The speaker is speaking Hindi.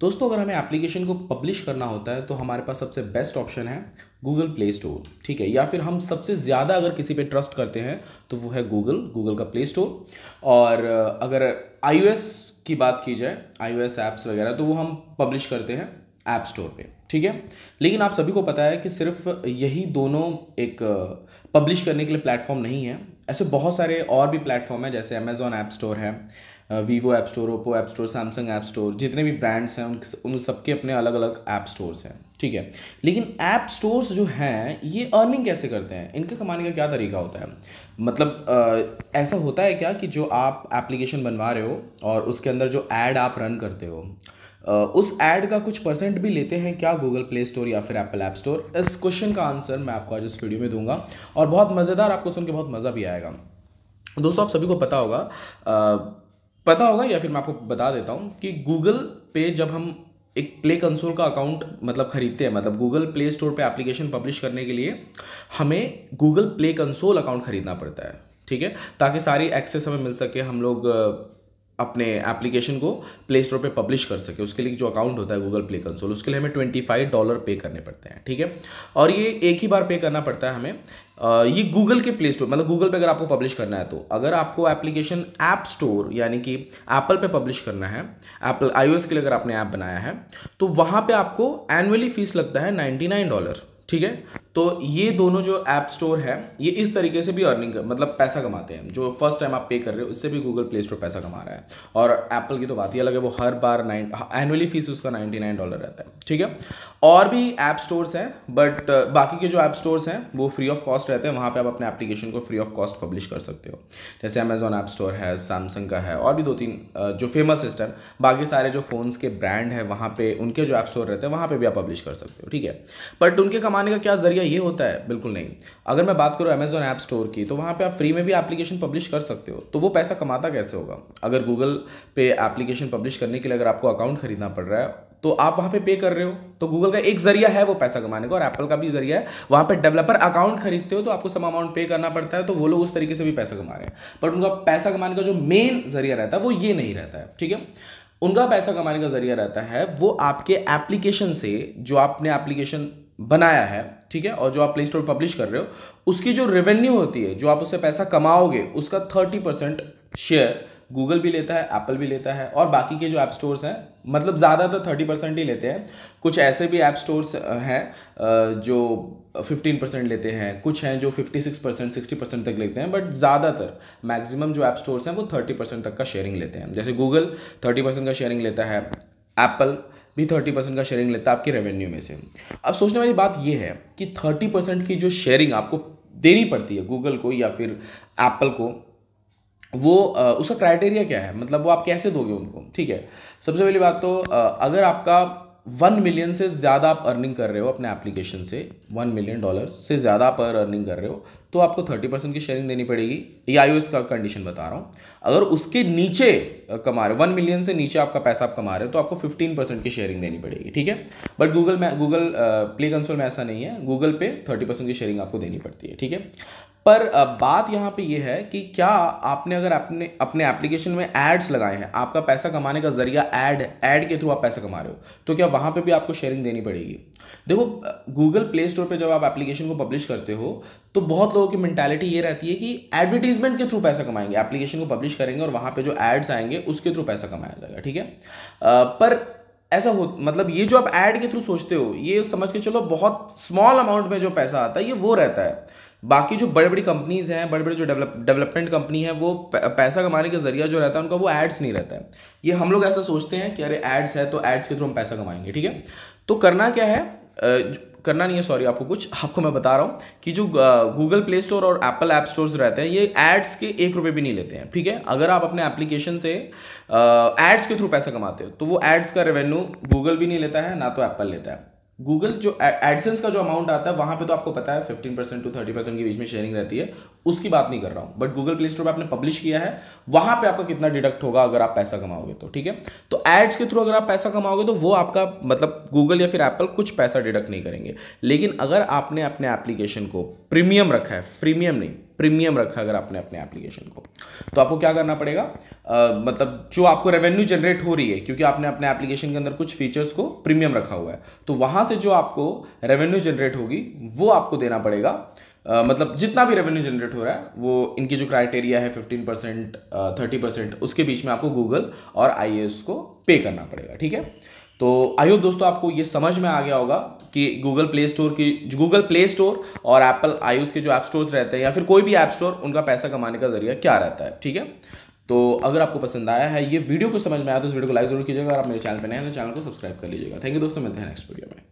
दोस्तों अगर हमें एप्लीकेशन को पब्लिश करना होता है तो हमारे पास सबसे बेस्ट ऑप्शन है गूगल प्ले स्टोर ठीक है या फिर हम सबसे ज़्यादा अगर किसी पे ट्रस्ट करते हैं तो वो है गूगल गूगल का प्ले स्टोर और अगर आई की बात की जाए आई एप्स वगैरह तो वो हम पब्लिश करते हैं ऐप स्टोर पे ठीक है लेकिन आप सभी को पता है कि सिर्फ यही दोनों एक पब्लिश करने के लिए प्लेटफॉर्म नहीं है ऐसे बहुत सारे और भी प्लेटफॉर्म हैं जैसे अमेज़ॉन ऐप स्टोर है Vivo app store Oppo app store Samsung app store जितने भी ब्रांड्स हैं उन उन सबके अपने अलग अलग ऐप स्टोर्स हैं ठीक है लेकिन ऐप स्टोर्स जो हैं ये अर्निंग कैसे करते हैं इनका कमाने का क्या तरीका होता है मतलब आ, ऐसा होता है क्या कि जो आप एप्लीकेशन बनवा रहे हो और उसके अंदर जो ऐड आप रन करते हो Uh, उस ऐड का कुछ परसेंट भी लेते हैं क्या गूगल प्ले स्टोर या फिर एप्पल ऐप स्टोर इस क्वेश्चन का आंसर मैं आपको आज इस वीडियो में दूंगा और बहुत मज़ेदार आपको सुन के बहुत मज़ा भी आएगा दोस्तों आप सभी को पता होगा पता होगा या फिर मैं आपको बता देता हूँ कि गूगल पे जब हम एक प्ले कंसोल का अकाउंट मतलब खरीदते हैं मतलब गूगल प्ले स्टोर पे एप्लीकेशन पब्लिश करने के लिए हमें गूगल प्ले कंसोल अकाउंट खरीदना पड़ता है ठीक है ताकि सारी एक्सेस हमें मिल सके हम लोग अपने एप्लीकेशन को प्ले स्टोर पर पब्लिश कर सके उसके लिए जो अकाउंट होता है गूगल प्ले कंसोल उसके लिए हमें ट्वेंटी फाइव डॉलर पे करने पड़ते हैं ठीक है और ये एक ही बार पे करना पड़ता है हमें ये गूगल के प्ले स्टोर मतलब गूगल पे अगर आपको पब्लिश करना है तो अगर आपको एप्लीकेशन ऐप स्टोर यानी कि एप्पल पे पब्लिश करना है एप्पल आईओएस के लिए अगर आपने ऐप बनाया है तो वहाँ पे आपको एनुअली फीस लगता है नाइन्टी नाइन डॉलर ठीक है तो ये दोनों जो ऐप स्टोर है ये इस तरीके से भी अर्निंग मतलब पैसा कमाते हैं जो फर्स्ट टाइम आप पे कर रहे हो इससे भी गूगल प्ले स्टोर पैसा कमा रहा है और एप्पल की तो बात ही अलग है वो हर बार नाइन एनुअली फीस उसका नाइन्टी नाइन डॉलर रहता है ठीक है और भी ऐप स्टोर्स हैं बट बाकी के जो ऐप स्टोर्स हैं वो फ्री ऑफ कॉस्ट रहते हैं वहाँ पर आप अपने एप्लीकेशन को फ्री ऑफ कॉस्ट पब्लिश कर सकते हो जैसे अमेजोन ऐप स्टोर है सैमसंग का है और भी दो तीन जो फेमस सिस्टम बाकी सारे जो फ़ोन्स के ब्रांड है वहाँ पर उनके जो ऐप स्टोर रहते हैं वहाँ पर भी आप पब्लिश कर सकते हो ठीक है बट उनके कमाने का क्या जरिए नज़रिया ये होता है बिल्कुल नहीं अगर मैं बात करूँ अमेजोन ऐप स्टोर की तो वहाँ पे आप फ्री में भी एप्लीकेशन पब्लिश कर सकते हो तो वो पैसा कमाता कैसे होगा अगर गूगल पे एप्लीकेशन पब्लिश करने के लिए अगर आपको अकाउंट खरीदना पड़ रहा है तो आप वहाँ पे पे कर रहे हो तो गूगल का एक जरिया है वो पैसा कमाने का और एप्पल का भी जरिया है वहाँ पे डेवलपर अकाउंट खरीदते हो तो आपको सम अमाउंट पे करना पड़ता है तो वो लोग उस तरीके से भी पैसा कमा रहे हैं बट उनका पैसा कमाने का जो मेन जरिया रहता है वो ये नहीं रहता है ठीक है उनका पैसा कमाने का जरिया रहता है वो आपके एप्लीकेशन से जो आपने एप्लीकेशन बनाया है ठीक है और जो आप प्ले स्टोर पब्लिश कर रहे हो उसकी जो रेवेन्यू होती है जो आप उससे पैसा कमाओगे उसका थर्टी परसेंट शेयर गूगल भी लेता है एप्पल भी लेता है और बाकी के जो ऐप स्टोर्स हैं मतलब ज़्यादातर थर्टी परसेंट ही लेते हैं कुछ ऐसे भी ऐप स्टोर्स हैं जो फिफ्टीन परसेंट लेते हैं कुछ हैं जो fifty six percent sixty percent तक लेते हैं बट ज़्यादातर मैक्सिमम जो ऐप स्टोर्स हैं वो थर्टी परसेंट तक का शेयरिंग लेते हैं जैसे गूगल थर्टी परसेंट का शेयरिंग लेता है एप्पल भी थर्टी परसेंट का शेयरिंग लेता है आपके रेवेन्यू में से अब सोचने वाली बात यह है कि थर्टी परसेंट की जो शेयरिंग आपको देनी पड़ती है गूगल को या फिर एप्पल को वो उसका क्राइटेरिया क्या है मतलब वो आप कैसे दोगे उनको ठीक है सबसे पहली बात तो अगर आपका वन मिलियन से ज़्यादा आप अर्निंग कर रहे हो अपने एप्लीकेशन से वन मिलियन डॉलर से ज़्यादा आप अर्निंग कर रहे हो तो आपको थर्टी परसेंट की शेयरिंग देनी पड़ेगी ये आई का कंडीशन बता रहा हूँ अगर उसके नीचे कमा रहे वन मिलियन से नीचे आपका पैसा आप कमा रहे हो तो आपको फिफ्टीन परसेंट की शेयरिंग देनी पड़ेगी ठीक है बट गूगल में गूगल प्ले कंसोल में ऐसा नहीं है गूगल पे थर्टी परसेंट की शेयरिंग आपको देनी पड़ती है ठीक है पर बात यहाँ पे ये यह है कि क्या आपने अगर अपने अपने एप्लीकेशन में एड्स लगाए हैं आपका पैसा कमाने का जरिया एड एड के थ्रू आप पैसा कमा रहे हो तो क्या वहाँ पे भी आपको शेयरिंग देनी पड़ेगी देखो गूगल प्ले स्टोर पे जब आप एप्लीकेशन को पब्लिश करते हो तो बहुत लोग लोगों की मैंटेलिटी ये रहती है कि एडवर्टीजमेंट के थ्रू पैसा कमाएंगे एप्लीकेशन को पब्लिश करेंगे और वहाँ पे जो एड्स आएंगे उसके थ्रू पैसा कमाया जाएगा ठीक है पर ऐसा हो मतलब ये जो आप एड के थ्रू सोचते हो ये समझ के चलो बहुत स्मॉल अमाउंट में जो पैसा आता है ये वो रहता है बाकी जो बड़ी बड़ी कंपनीज हैं बड़े बड़े जो डेवलप डेवलपमेंट कंपनी है वो पैसा कमाने के जरिया जो रहता है उनका वो एड्स नहीं रहता है ये हम लोग ऐसा सोचते हैं कि अरे एड्स है तो एड्स के थ्रू हम पैसा कमाएंगे ठीक है तो करना क्या है करना नहीं है सॉरी आपको कुछ आपको मैं बता रहा हूँ कि जो गूगल प्ले स्टोर और एप्पल ऐप स्टोर्स रहते हैं ये एड्स के एक रुपये भी नहीं लेते हैं ठीक है अगर आप अपने एप्लीकेशन से एड्स के थ्रू पैसा कमाते हो तो वो एड्स का रेवेन्यू गूगल भी नहीं लेता है ना तो एप्पल लेता है गूगल जो एडसेंस का जो अमाउंट आता है वहां पे तो आपको पता है fifteen percent to thirty percent के बीच में शेयरिंग रहती है उसकी बात नहीं कर रहा हूं बट गूगल प्ले स्टोर पर आपने पब्लिश किया है वहां पे आपका कितना डिडक्ट होगा अगर आप पैसा कमाओगे तो ठीक है तो एड्स के थ्रू अगर आप पैसा कमाओगे तो वो आपका मतलब गूगल या फिर एप्पल कुछ पैसा डिडक्ट नहीं करेंगे लेकिन अगर आपने अपने एप्लीकेशन को प्रीमियम रखा है प्रीमियम नहीं प्रीमियम रखा अगर आपने अपने एप्लीकेशन को तो आपको क्या करना पड़ेगा आ, मतलब जो आपको रेवेन्यू जनरेट हो रही है क्योंकि आपने अपने एप्लीकेशन के अंदर कुछ फीचर्स को प्रीमियम रखा हुआ है तो वहाँ से जो आपको रेवेन्यू जनरेट होगी वो आपको देना पड़ेगा Uh, मतलब जितना भी रेवेन्यू जनरेट हो रहा है वो इनकी जो क्राइटेरिया है फिफ्टीन परसेंट थर्टी परसेंट उसके बीच में आपको गूगल और आई को पे करना पड़ेगा ठीक है तो आई होप दोस्तों आपको ये समझ में आ गया होगा कि गूगल प्ले स्टोर की गूगल प्ले स्टोर और एप्पल आई के जो ऐप स्टोर रहते हैं या फिर कोई भी ऐप स्टोर उनका पैसा कमाने का जरिया क्या रहता है ठीक है तो अगर आपको पसंद आया है ये वीडियो को समझ में आया तो इस वीडियो को लाइक जरूर कीजिएगा और आप मेरे चैनल पर नए हैं तो चैनल को सब्सक्राइब कर लीजिएगा थैंक यू दोस्तों मिलते हैं नेक्स्ट वीडियो में